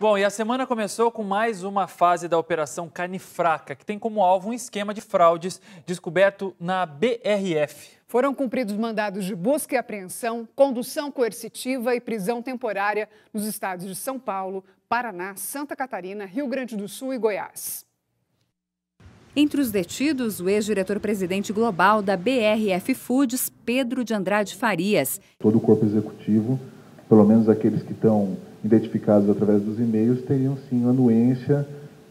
Bom, e a semana começou com mais uma fase da Operação Canifraca, que tem como alvo um esquema de fraudes descoberto na BRF. Foram cumpridos mandados de busca e apreensão, condução coercitiva e prisão temporária nos estados de São Paulo, Paraná, Santa Catarina, Rio Grande do Sul e Goiás. Entre os detidos, o ex-diretor-presidente global da BRF Foods, Pedro de Andrade Farias. Todo o corpo executivo, pelo menos aqueles que estão identificados através dos e-mails teriam sim anuência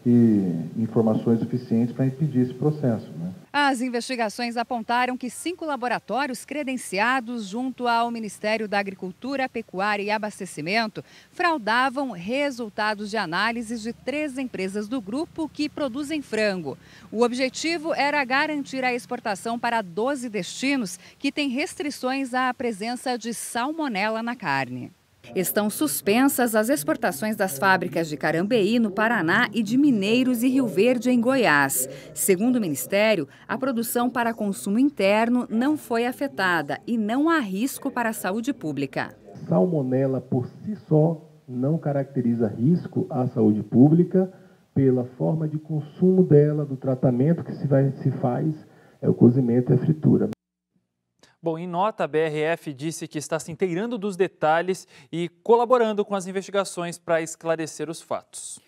e informações suficientes para impedir esse processo. Né? As investigações apontaram que cinco laboratórios credenciados junto ao Ministério da Agricultura, Pecuária e Abastecimento fraudavam resultados de análises de três empresas do grupo que produzem frango. O objetivo era garantir a exportação para 12 destinos que têm restrições à presença de salmonela na carne. Estão suspensas as exportações das fábricas de Carambeí, no Paraná, e de Mineiros e Rio Verde, em Goiás. Segundo o Ministério, a produção para consumo interno não foi afetada e não há risco para a saúde pública. Salmonela, por si só, não caracteriza risco à saúde pública pela forma de consumo dela, do tratamento que se, vai, se faz, é o cozimento e a fritura. Bom, em nota, a BRF disse que está se inteirando dos detalhes e colaborando com as investigações para esclarecer os fatos.